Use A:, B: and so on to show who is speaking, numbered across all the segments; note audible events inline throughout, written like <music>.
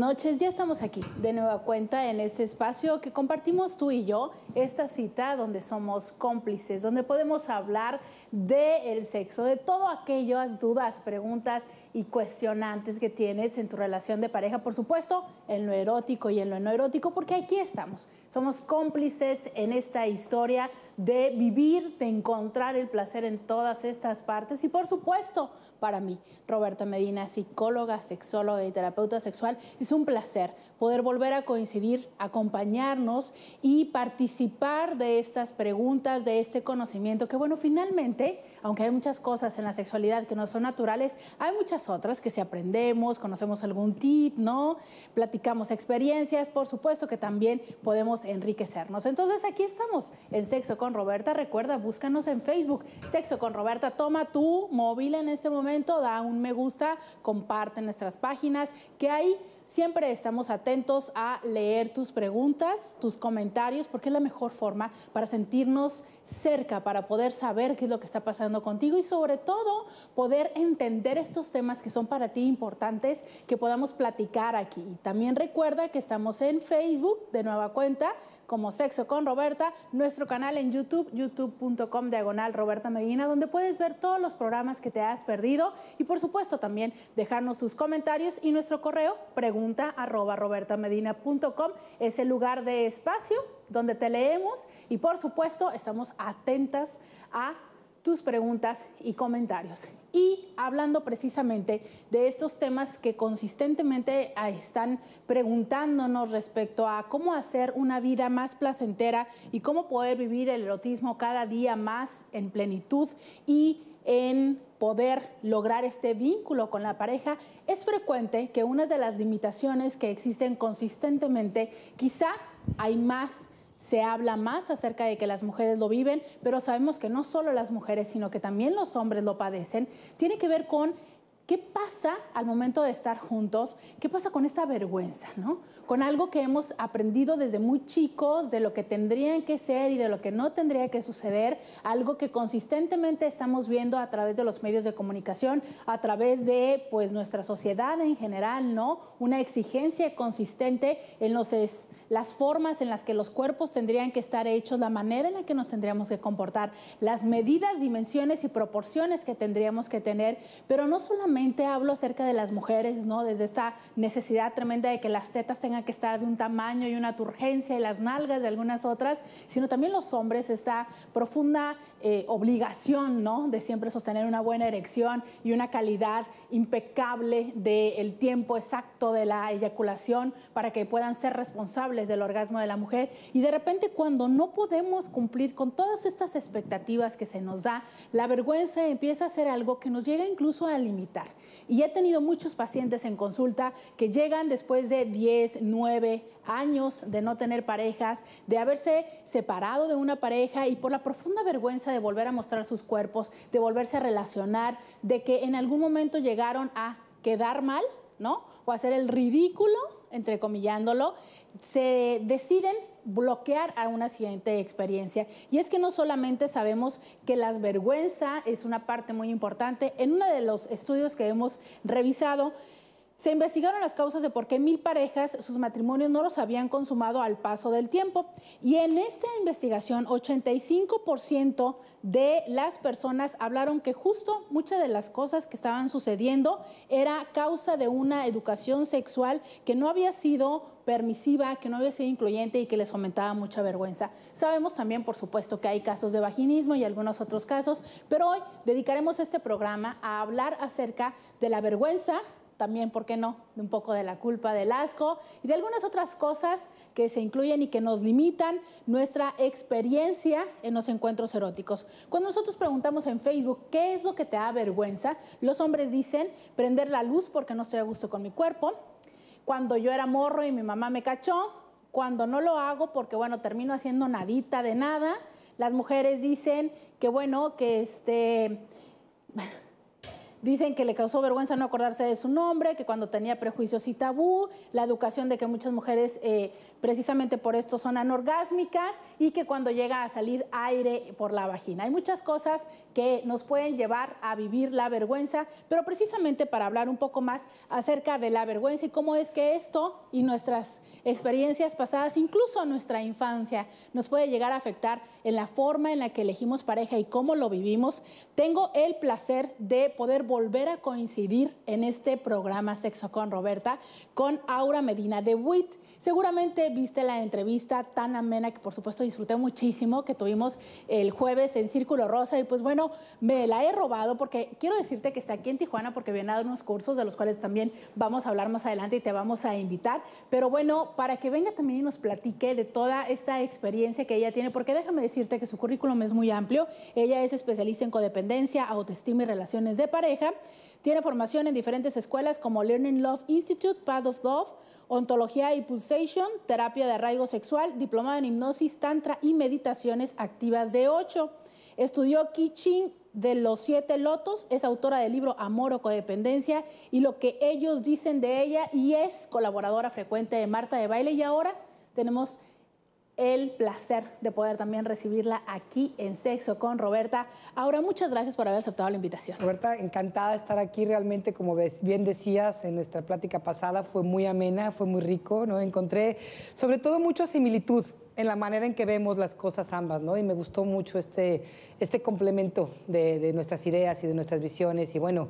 A: noches, ya estamos aquí de nueva cuenta en este espacio que compartimos tú y yo, esta cita donde somos cómplices, donde podemos hablar del el sexo, de todo aquellas dudas, preguntas y cuestionantes que tienes en tu relación de pareja, por supuesto, en lo erótico y en lo no erótico, porque aquí estamos, somos cómplices en esta historia de vivir, de encontrar el placer en todas estas partes. Y por supuesto, para mí, Roberta Medina, psicóloga, sexóloga y terapeuta sexual, es un placer poder volver a coincidir, acompañarnos y participar de estas preguntas, de este conocimiento, que bueno, finalmente, aunque hay muchas cosas en la sexualidad que no son naturales, hay muchas otras que si aprendemos, conocemos algún tip, ¿no? Platicamos experiencias, por supuesto que también podemos enriquecernos. Entonces aquí estamos en Sexo Roberta. Recuerda, búscanos en Facebook, Sexo con Roberta. Toma tu móvil en este momento, da un me gusta, comparte nuestras páginas, que ahí siempre estamos atentos a leer tus preguntas, tus comentarios, porque es la mejor forma para sentirnos cerca para poder saber qué es lo que está pasando contigo y sobre todo poder entender estos temas que son para ti importantes que podamos platicar aquí. Y también recuerda que estamos en Facebook de nueva cuenta como Sexo con Roberta, nuestro canal en YouTube, youtube.com diagonal Roberta Medina, donde puedes ver todos los programas que te has perdido y por supuesto también dejarnos sus comentarios y nuestro correo pregunta arroba es el lugar de espacio donde te leemos y por supuesto estamos atentas a tus preguntas y comentarios. Y hablando precisamente de estos temas que consistentemente ah, están preguntándonos respecto a cómo hacer una vida más placentera y cómo poder vivir el erotismo cada día más en plenitud y en poder lograr este vínculo con la pareja, es frecuente que una de las limitaciones que existen consistentemente, quizá hay más se habla más acerca de que las mujeres lo viven, pero sabemos que no solo las mujeres, sino que también los hombres lo padecen, tiene que ver con ¿Qué pasa al momento de estar juntos? ¿Qué pasa con esta vergüenza, no? Con algo que hemos aprendido desde muy chicos de lo que tendrían que ser y de lo que no tendría que suceder, algo que consistentemente estamos viendo a través de los medios de comunicación, a través de pues nuestra sociedad en general, ¿no? Una exigencia consistente en los las formas en las que los cuerpos tendrían que estar hechos, la manera en la que nos tendríamos que comportar, las medidas, dimensiones y proporciones que tendríamos que tener, pero no solamente hablo acerca de las mujeres, ¿no? Desde esta necesidad tremenda de que las tetas tengan que estar de un tamaño y una turgencia y las nalgas de algunas otras, sino también los hombres, esta profunda eh, obligación, ¿no? De siempre sostener una buena erección y una calidad impecable del tiempo exacto de la eyaculación para que puedan ser responsables del orgasmo de la mujer. Y de repente cuando no podemos cumplir con todas estas expectativas que se nos da, la vergüenza empieza a ser algo que nos llega incluso a limitar. Y he tenido muchos pacientes en consulta que llegan después de 10, 9 años de no tener parejas, de haberse separado de una pareja y por la profunda vergüenza de volver a mostrar sus cuerpos, de volverse a relacionar, de que en algún momento llegaron a quedar mal, ¿no? O hacer el ridículo, entrecomillándolo, se deciden bloquear a una siguiente experiencia. Y es que no solamente sabemos que la vergüenza es una parte muy importante, en uno de los estudios que hemos revisado, se investigaron las causas de por qué mil parejas sus matrimonios no los habían consumado al paso del tiempo. Y en esta investigación, 85% de las personas hablaron que justo muchas de las cosas que estaban sucediendo era causa de una educación sexual que no había sido permisiva, que no había sido incluyente y que les fomentaba mucha vergüenza. Sabemos también, por supuesto, que hay casos de vaginismo y algunos otros casos, pero hoy dedicaremos este programa a hablar acerca de la vergüenza también, ¿por qué no? De un poco de la culpa, del asco y de algunas otras cosas que se incluyen y que nos limitan nuestra experiencia en los encuentros eróticos. Cuando nosotros preguntamos en Facebook, ¿qué es lo que te da vergüenza? Los hombres dicen, prender la luz porque no estoy a gusto con mi cuerpo. Cuando yo era morro y mi mamá me cachó, cuando no lo hago porque bueno, termino haciendo nadita de nada. Las mujeres dicen que bueno, que este Dicen que le causó vergüenza no acordarse de su nombre, que cuando tenía prejuicios y tabú, la educación de que muchas mujeres eh, precisamente por esto son anorgásmicas y que cuando llega a salir aire por la vagina. Hay muchas cosas que nos pueden llevar a vivir la vergüenza, pero precisamente para hablar un poco más acerca de la vergüenza y cómo es que esto y nuestras experiencias pasadas, incluso nuestra infancia, nos puede llegar a afectar en la forma en la que elegimos pareja y cómo lo vivimos, tengo el placer de poder volver a coincidir en este programa Sexo con Roberta con Aura Medina de WIT. Seguramente viste la entrevista tan amena que por supuesto disfruté muchísimo que tuvimos el jueves en Círculo Rosa y pues bueno, me la he robado porque quiero decirte que está aquí en Tijuana porque viene a dar unos cursos de los cuales también vamos a hablar más adelante y te vamos a invitar. Pero bueno, para que venga también y nos platique de toda esta experiencia que ella tiene, porque déjame decirte, decirte que su currículum es muy amplio. Ella es especialista en codependencia, autoestima y relaciones de pareja. Tiene formación en diferentes escuelas como Learning Love Institute, Path of Love, Ontología y Pulsation, Terapia de Arraigo Sexual, Diplomado en Hipnosis, Tantra y Meditaciones Activas de 8. Estudió Kiching de los Siete Lotos, es autora del libro Amor o Codependencia y lo que ellos dicen de ella y es colaboradora frecuente de Marta de Baile y ahora tenemos el placer de poder también recibirla aquí en Sexo con Roberta. Ahora, muchas gracias por haber aceptado la invitación.
B: Roberta, encantada de estar aquí. Realmente, como bien decías en nuestra plática pasada, fue muy amena, fue muy rico, ¿no? Encontré sobre todo mucha similitud en la manera en que vemos las cosas ambas, ¿no? Y me gustó mucho este, este complemento de, de nuestras ideas y de nuestras visiones. Y bueno,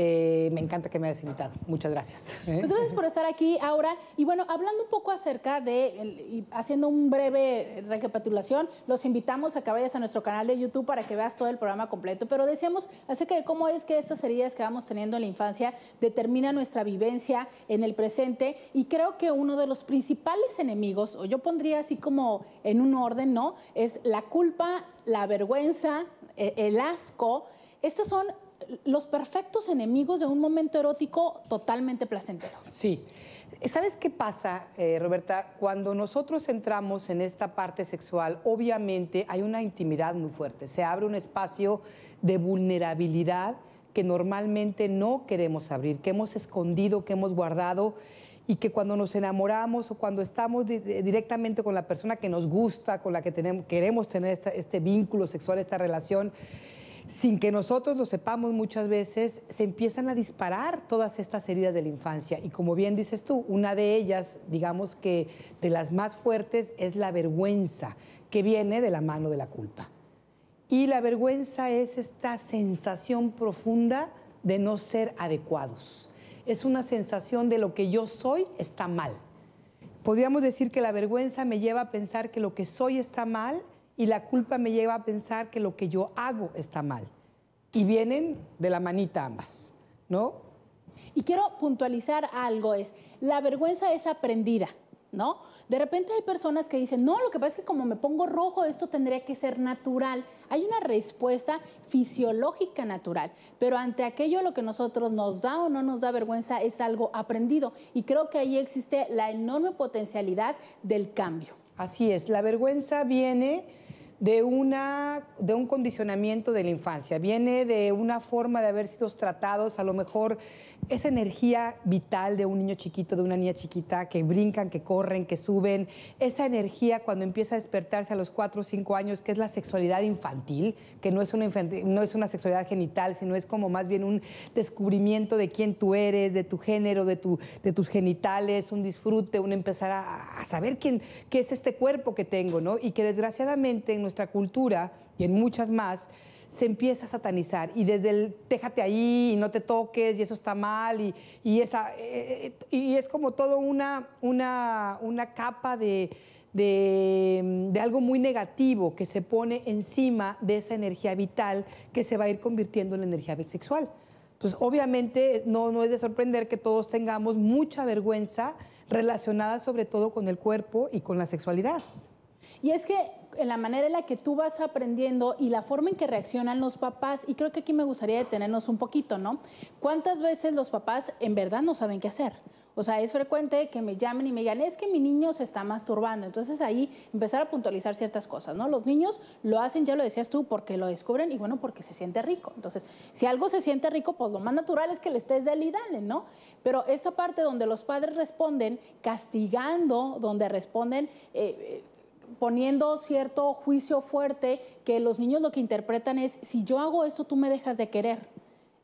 B: eh, me encanta que me hayas invitado. Muchas gracias. Pues
A: gracias por estar aquí, Aura. Y bueno, hablando un poco acerca de, haciendo un breve recapitulación, los invitamos a que vayas a nuestro canal de YouTube para que veas todo el programa completo. Pero decíamos acerca de cómo es que estas heridas que vamos teniendo en la infancia determinan nuestra vivencia en el presente. Y creo que uno de los principales enemigos, o yo pondría así como en un orden, ¿no? Es la culpa, la vergüenza, e, el asco. Estas son
B: los perfectos enemigos de un momento erótico totalmente placentero. Sí. ¿Sabes qué pasa, eh, Roberta? Cuando nosotros entramos en esta parte sexual, obviamente hay una intimidad muy fuerte. Se abre un espacio de vulnerabilidad que normalmente no queremos abrir, que hemos escondido, que hemos guardado y que cuando nos enamoramos o cuando estamos directamente con la persona que nos gusta, con la que queremos tener este vínculo sexual, esta relación, sin que nosotros lo sepamos muchas veces, se empiezan a disparar todas estas heridas de la infancia. Y como bien dices tú, una de ellas, digamos que de las más fuertes, es la vergüenza, que viene de la mano de la culpa. Y la vergüenza es esta sensación profunda de no ser adecuados. Es una sensación de lo que yo soy está mal. Podríamos decir que la vergüenza me lleva a pensar que lo que soy está mal y la culpa me lleva a pensar que lo que yo hago está mal. Y vienen de la manita ambas, ¿no? Y quiero puntualizar algo, es, la
A: vergüenza es aprendida, ¿no? De repente hay personas que dicen, no, lo que pasa es que como me pongo rojo, esto tendría que ser natural. Hay una respuesta fisiológica natural, pero ante aquello lo que nosotros nos da o no nos da vergüenza es algo aprendido. Y creo que
B: ahí existe la enorme potencialidad del cambio. Así es, la vergüenza viene de, una, de un condicionamiento de la infancia, viene de una forma de haber sido tratados, a lo mejor esa energía vital de un niño chiquito, de una niña chiquita, que brincan, que corren, que suben, esa energía cuando empieza a despertarse a los cuatro o cinco años, que es la sexualidad infantil, que no es una, no es una sexualidad genital, sino es como más bien un descubrimiento de quién tú eres, de tu género, de, tu, de tus genitales, un disfrute, un empezar a, saber quién, qué es este cuerpo que tengo, ¿no? Y que desgraciadamente en nuestra cultura y en muchas más, se empieza a satanizar y desde el déjate ahí y no te toques y eso está mal y, y esa, eh, eh, y es como todo una, una, una capa de, de, algo muy negativo que se pone encima de esa energía vital que se va a ir convirtiendo en energía bisexual. Entonces, pues, obviamente, no, no es de sorprender que todos tengamos mucha vergüenza relacionada sobre todo con el cuerpo y con la sexualidad. Y es que
A: en la manera en la que tú vas aprendiendo y la forma en que reaccionan los papás. Y creo que aquí me gustaría detenernos un poquito, ¿no? ¿Cuántas veces los papás en verdad no saben qué hacer? O sea, es frecuente que me llamen y me digan, es que mi niño se está masturbando. Entonces ahí empezar a puntualizar ciertas cosas, ¿no? Los niños lo hacen, ya lo decías tú, porque lo descubren y bueno, porque se siente rico. Entonces, si algo se siente rico, pues lo más natural es que le estés del ¿no? Pero esta parte donde los padres responden castigando, donde responden... Eh, eh, poniendo cierto juicio fuerte que los niños lo que interpretan es, si yo hago eso, tú me dejas de querer.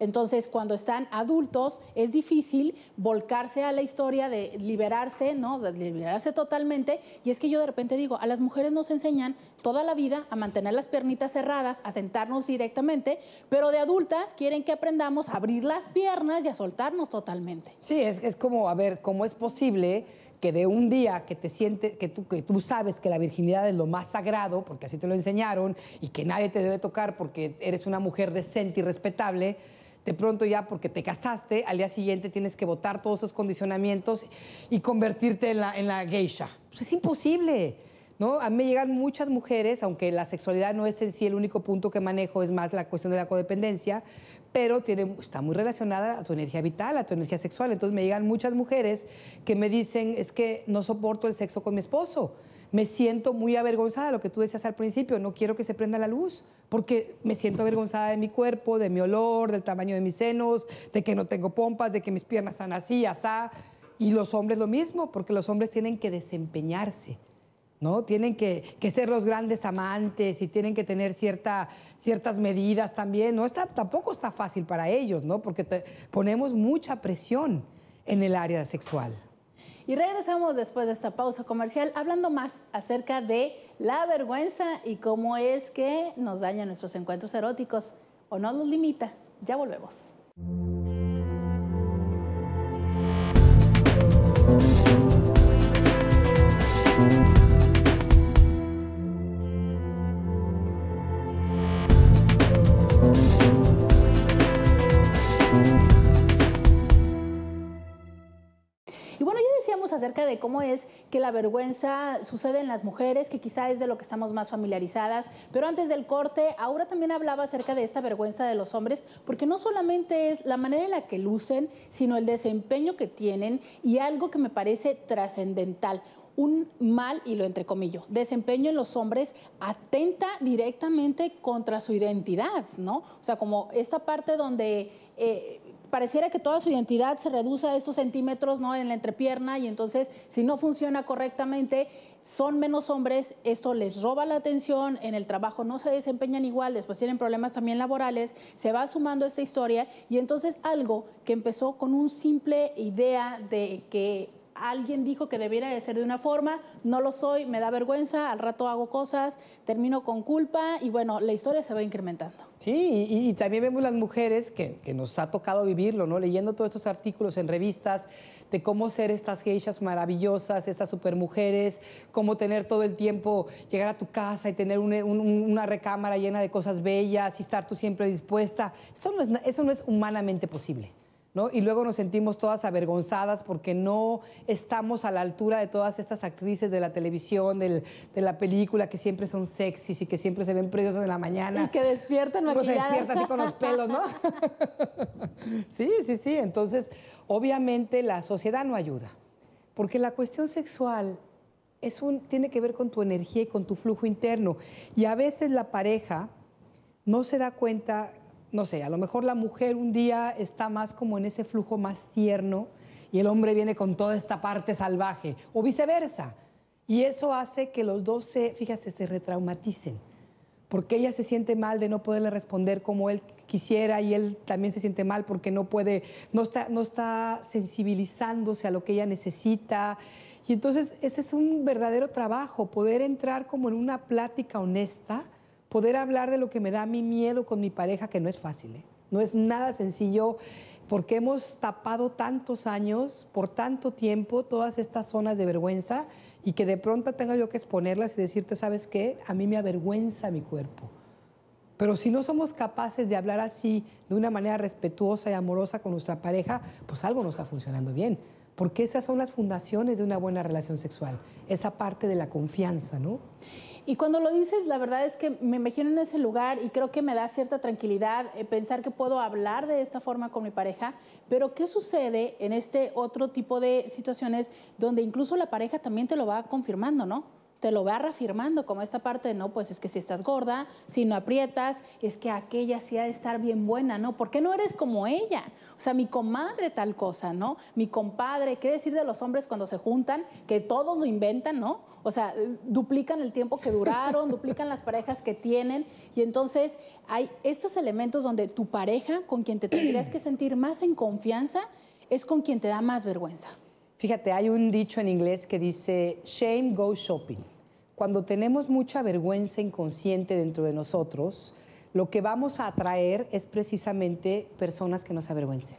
A: Entonces, cuando están adultos, es difícil volcarse a la historia de liberarse, ¿no? De liberarse totalmente. Y es que yo de repente digo, a las mujeres nos enseñan toda la vida a mantener las piernitas cerradas, a sentarnos directamente, pero de adultas quieren que aprendamos a abrir las piernas y a soltarnos totalmente.
B: Sí, es, es como, a ver, ¿cómo es posible? que de un día que te sientes, que tú, sabes que la virginidad es lo más sagrado, porque así te lo enseñaron, y que nadie te debe tocar porque eres una mujer decente y respetable, de pronto ya porque te casaste, al día siguiente tienes que votar todos esos condicionamientos y convertirte en la, en la geisha. Pues es imposible. ¿No? A mí me llegan muchas mujeres, aunque la sexualidad no es en sí el único punto que manejo, es más la cuestión de la codependencia, pero tiene, está muy relacionada a tu energía vital, a tu energía sexual. Entonces me llegan muchas mujeres que me dicen, es que no soporto el sexo con mi esposo, me siento muy avergonzada, lo que tú decías al principio, no quiero que se prenda la luz, porque me siento avergonzada de mi cuerpo, de mi olor, del tamaño de mis senos, de que no tengo pompas, de que mis piernas están así, asá. Y los hombres lo mismo, porque los hombres tienen que desempeñarse. ¿no? Tienen que, ser los grandes amantes y tienen que tener cierta, ciertas medidas también. No está, tampoco está fácil para ellos, Porque ponemos mucha presión en el área sexual.
A: Y regresamos después de esta pausa comercial hablando más acerca de la vergüenza y cómo es que nos daña nuestros encuentros eróticos o no los limita. Ya volvemos. acerca de cómo es que la vergüenza sucede en las mujeres, que quizá es de lo que estamos más familiarizadas. Pero antes del corte, Aura también hablaba acerca de esta vergüenza de los hombres, porque no solamente es la manera en la que lucen, sino el desempeño que tienen y algo que me parece trascendental un mal, y lo entrecomillo, desempeño en los hombres atenta directamente contra su identidad, ¿no? O sea, como esta parte donde eh, pareciera que toda su identidad se reduce a estos centímetros ¿no? en la entrepierna y entonces si no funciona correctamente, son menos hombres, esto les roba la atención, en el trabajo no se desempeñan igual, después tienen problemas también laborales, se va sumando esta historia y entonces algo que empezó con un simple idea de que alguien dijo que debiera de ser de una forma, no lo soy, me da vergüenza, al rato hago cosas, termino con culpa y bueno, la historia se va incrementando.
B: Sí, y, también vemos las mujeres que, nos ha tocado vivirlo, ¿no? Leyendo todos estos artículos en revistas de cómo ser estas geishas maravillosas, estas supermujeres, cómo tener todo el tiempo, llegar a tu casa y tener una recámara llena de cosas bellas y estar tú siempre dispuesta. eso no es humanamente posible. Y luego nos sentimos todas avergonzadas porque no estamos a la altura de todas estas actrices de la televisión, de la película, que siempre son sexys y que siempre se ven preciosas en la mañana. Y que despiertan maquilladas. Pues se despiertan así con los pelos, ¿no? <laughs> sí, sí, sí. Entonces, obviamente la sociedad no ayuda. Porque la cuestión sexual tiene que ver con tu energía y con tu flujo interno. Y a veces la pareja no se da cuenta no sé, a lo mejor la mujer un día está más como en ese flujo más tierno y el hombre viene con toda esta parte salvaje, o viceversa. Y eso hace que los dos se, fíjate, se retraumaticen, porque ella se siente mal de no poderle responder como él quisiera y él también se siente mal porque no puede, no está, no está sensibilizándose a lo que ella necesita. Y entonces ese es un verdadero trabajo, poder entrar como en una plática honesta poder hablar de lo que me da mi miedo con mi pareja, que no es fácil, ¿eh? no es nada sencillo, porque hemos tapado tantos años, por tanto tiempo, todas estas zonas de vergüenza y que de pronto tenga yo que exponerlas y decirte, ¿sabes qué? A mí me avergüenza mi cuerpo. Pero si no somos capaces de hablar así, de una manera respetuosa y amorosa con nuestra pareja, pues algo no está funcionando bien. Porque esas son las fundaciones de una buena relación sexual, esa parte de la confianza, ¿no? Y cuando lo dices,
A: la verdad es que me imagino en ese lugar y creo que me da cierta tranquilidad eh, pensar que puedo hablar de esta forma con mi pareja, pero ¿qué sucede en este otro tipo de situaciones donde incluso la pareja también te lo va confirmando, ¿no? te lo va reafirmando como esta parte de no, pues es que si estás gorda, si no aprietas, es que aquella sí ha de estar bien buena, ¿no? ¿Por qué no eres como ella? O sea, mi comadre tal cosa, ¿no? Mi compadre, ¿qué decir de los hombres cuando se juntan? Que todos lo inventan, ¿no? O sea, duplican el tiempo que duraron, duplican las parejas que tienen y entonces hay estos elementos donde tu pareja con quien te tendrías que sentir más en confianza es con quien te da más vergüenza.
B: Fíjate, hay un dicho en inglés que dice, shame go shopping. Cuando tenemos mucha vergüenza inconsciente dentro de nosotros, lo que vamos a atraer es precisamente personas que nos avergüencen,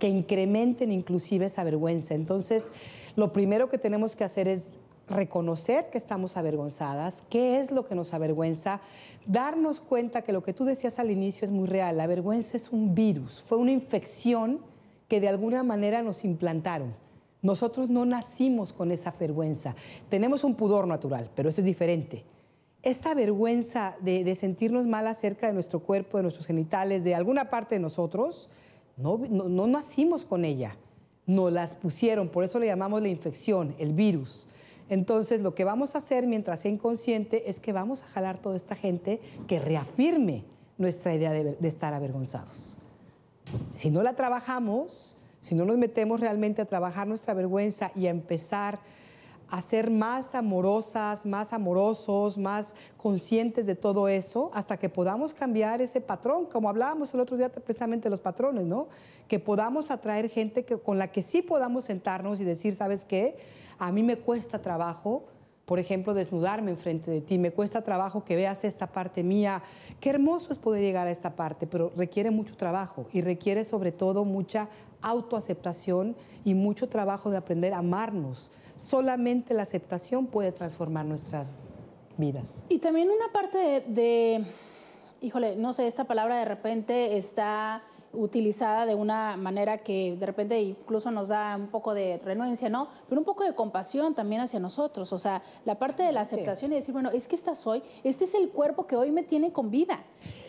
B: que incrementen inclusive esa vergüenza. Entonces, lo primero que tenemos que hacer es reconocer que estamos avergonzadas, qué es lo que nos avergüenza, darnos cuenta que lo que tú decías al inicio es muy real, la vergüenza es un virus, fue una infección que de alguna manera nos implantaron. Nosotros no nacimos con esa vergüenza, tenemos un pudor natural, pero eso es diferente. Esa vergüenza de, sentirnos mal acerca de nuestro cuerpo, de nuestros genitales, de alguna parte de nosotros, no, no, no nacimos con ella, nos las pusieron, por eso le llamamos la infección, el virus. Entonces, lo que vamos a hacer mientras sea inconsciente es que vamos a jalar toda esta gente que reafirme nuestra idea de, estar avergonzados. Si no la trabajamos, si no nos metemos realmente a trabajar nuestra vergüenza y a empezar a ser más amorosas, más amorosos, más conscientes de todo eso, hasta que podamos cambiar ese patrón, como hablábamos el otro día precisamente de los patrones, ¿no? Que podamos atraer gente con la que sí podamos sentarnos y decir, ¿sabes qué? A mí me cuesta trabajo por ejemplo, desnudarme enfrente de ti. Me cuesta trabajo que veas esta parte mía. Qué hermoso es poder llegar a esta parte, pero requiere mucho trabajo y requiere sobre todo mucha autoaceptación y mucho trabajo de aprender a amarnos. Solamente la aceptación puede transformar nuestras vidas. Y
A: también una parte de, híjole, no sé, esta palabra de repente está utilizada de una manera que de repente incluso nos da un poco de renuencia, ¿no? Pero un poco de compasión también hacia nosotros, o sea, la parte de la aceptación y decir, bueno, es que esta soy, este es el cuerpo que hoy me tiene con vida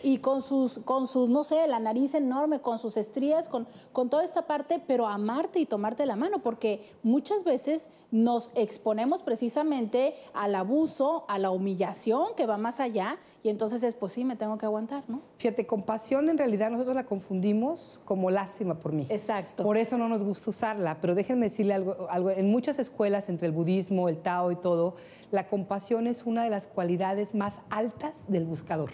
A: y con sus, con sus, no sé, la nariz enorme, con sus estrías, con, toda esta parte, pero amarte y tomarte la mano, porque muchas veces nos exponemos precisamente al abuso, a la humillación que va más allá, y entonces es, pues sí, me tengo que aguantar, ¿no?
B: Fíjate, compasión en realidad nosotros la confundimos como lástima por mí. Exacto. Por eso no nos gusta usarla, pero déjenme decirle algo, algo en muchas escuelas entre el budismo, el Tao y todo, la compasión es una de las cualidades más altas del buscador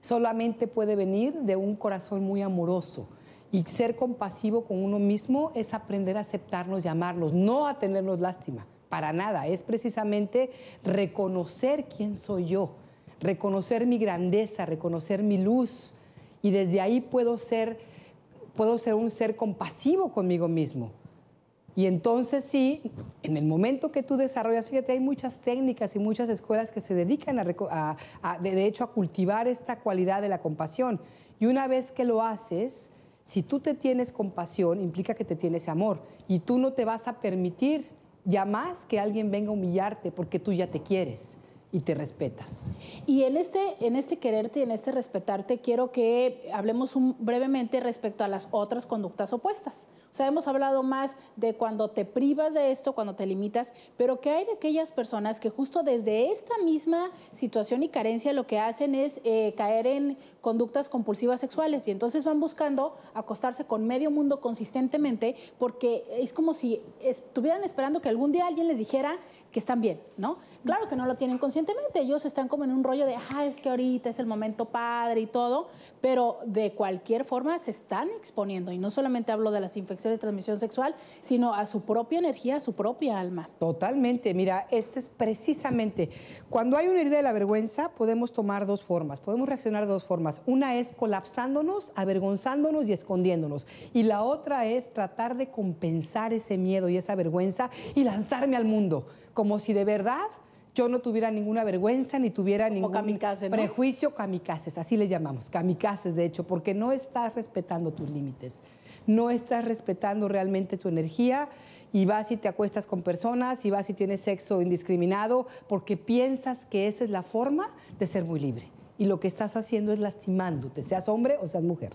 B: solamente puede venir de un corazón muy amoroso. Y ser compasivo con uno mismo es aprender a aceptarnos y amarnos, no a tenernos lástima, para nada. Es precisamente reconocer quién soy yo, reconocer mi grandeza, reconocer mi luz. Y desde ahí puedo ser, puedo ser un ser compasivo conmigo mismo. Y entonces sí, en el momento que tú desarrollas, fíjate, hay muchas técnicas y muchas escuelas que se dedican de hecho, a cultivar esta cualidad de la compasión. Y una vez que lo haces, si tú te tienes compasión, implica que te tienes amor. Y tú no te vas a permitir ya más que alguien venga a humillarte porque tú ya te quieres y te respetas.
A: Y en este, en este quererte y en este respetarte, quiero que hablemos brevemente respecto a las otras conductas opuestas. O sea, hemos hablado más de cuando te privas de esto, cuando te limitas, pero ¿qué hay de aquellas personas que justo desde esta misma situación y carencia lo que hacen es eh, caer en conductas compulsivas sexuales y entonces van buscando acostarse con medio mundo consistentemente porque es como si estuvieran esperando que algún día alguien les dijera que están bien, ¿no? Claro que no lo tienen conscientemente, ellos están como en un rollo de, ah, es que ahorita es el momento padre y todo, pero de cualquier forma se están exponiendo. Y no solamente hablo de las infecciones de transmisión sexual, sino a su propia energía, a su
B: propia alma. Totalmente, mira, este es precisamente, cuando hay una herida de la vergüenza, podemos tomar dos formas, podemos reaccionar de dos formas. Una es colapsándonos, avergonzándonos y escondiéndonos. Y la otra es tratar de compensar ese miedo y esa vergüenza y lanzarme al mundo, como si de verdad yo no tuviera ninguna vergüenza ni tuviera ningún prejuicio, kamikazes, así les llamamos, kamikazes de hecho, porque no estás respetando tus límites, no estás respetando realmente tu energía y vas y te acuestas con personas y vas y tienes sexo indiscriminado porque piensas que esa es la forma de ser muy libre. Y lo que estás haciendo es lastimándote, seas hombre o seas mujer.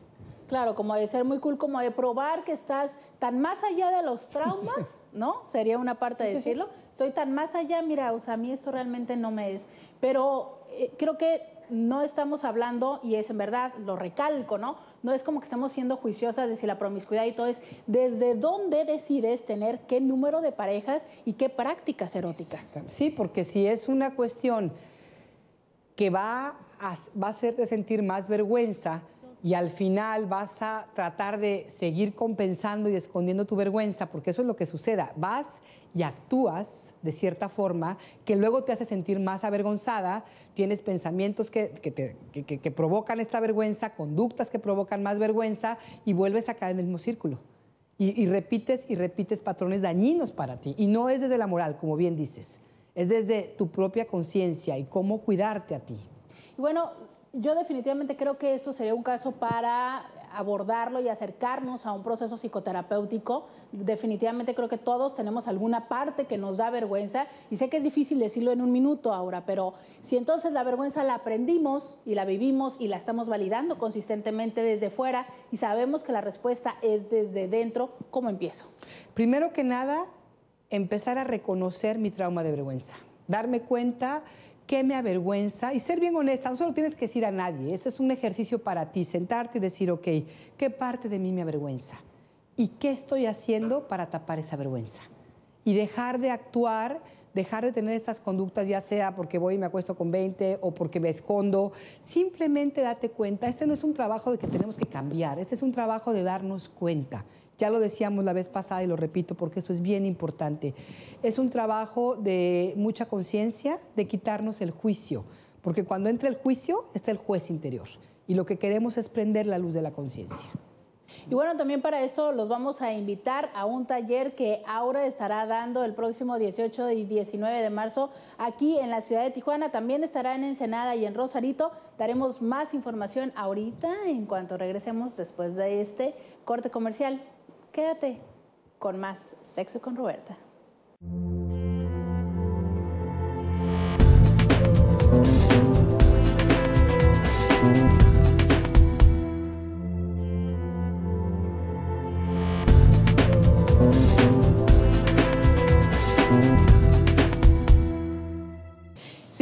A: Claro, como de ser muy cool, como de probar que estás tan más allá de los traumas, <laughs> ¿no? Sería una parte de decirlo. Soy tan más allá, mira, o sea, a mí esto realmente no me es. Pero eh, creo que no estamos hablando, y es en verdad, lo recalco, ¿no? No es como que estamos siendo juiciosas de si la promiscuidad y todo es desde dónde decides tener qué número de parejas
B: y qué prácticas eróticas. Sí, porque si es una cuestión que va va a hacerte sentir más vergüenza, y al final vas a tratar de seguir compensando y escondiendo tu vergüenza, porque eso es lo que suceda. Vas y actúas de cierta forma que luego te hace sentir más avergonzada, tienes pensamientos que, te, provocan esta vergüenza, conductas que provocan más vergüenza y vuelves a caer en el mismo círculo. Y, repites y repites patrones dañinos para ti. Y no es desde la moral, como bien dices, es desde tu propia conciencia y cómo cuidarte a ti.
A: bueno, yo definitivamente creo que esto sería un caso para abordarlo y acercarnos a un proceso psicoterapéutico. Definitivamente creo que todos tenemos alguna parte que nos da vergüenza y sé que es difícil decirlo en un minuto ahora, pero si entonces la vergüenza la aprendimos y la vivimos y la estamos validando consistentemente desde fuera y sabemos que la respuesta es desde dentro, ¿cómo empiezo?
B: Primero que nada, empezar a reconocer mi trauma de vergüenza, darme cuenta qué me avergüenza y ser bien honesta, no solo tienes que decir a nadie, este es un ejercicio para ti, sentarte y decir, ok, ¿qué parte de mí me avergüenza? ¿Y qué estoy haciendo para tapar esa vergüenza? Y dejar de actuar, dejar de tener estas conductas, ya sea porque voy y me acuesto con 20 o porque me escondo, simplemente date cuenta, este no es un trabajo de que tenemos que cambiar, este es un trabajo de darnos cuenta. Ya lo decíamos la vez pasada y lo repito porque esto es bien importante. Es un trabajo de mucha conciencia, de quitarnos el juicio, porque cuando entra el juicio está el juez interior y lo que queremos es prender la luz de la conciencia.
A: Y bueno, también para eso los vamos a invitar a un taller que ahora estará dando el próximo 18 y 19 de marzo aquí en la ciudad de Tijuana. También estará en Ensenada y en Rosarito. Daremos más información ahorita en cuanto regresemos después de este corte comercial. Quédate con más Sexo con Roberta.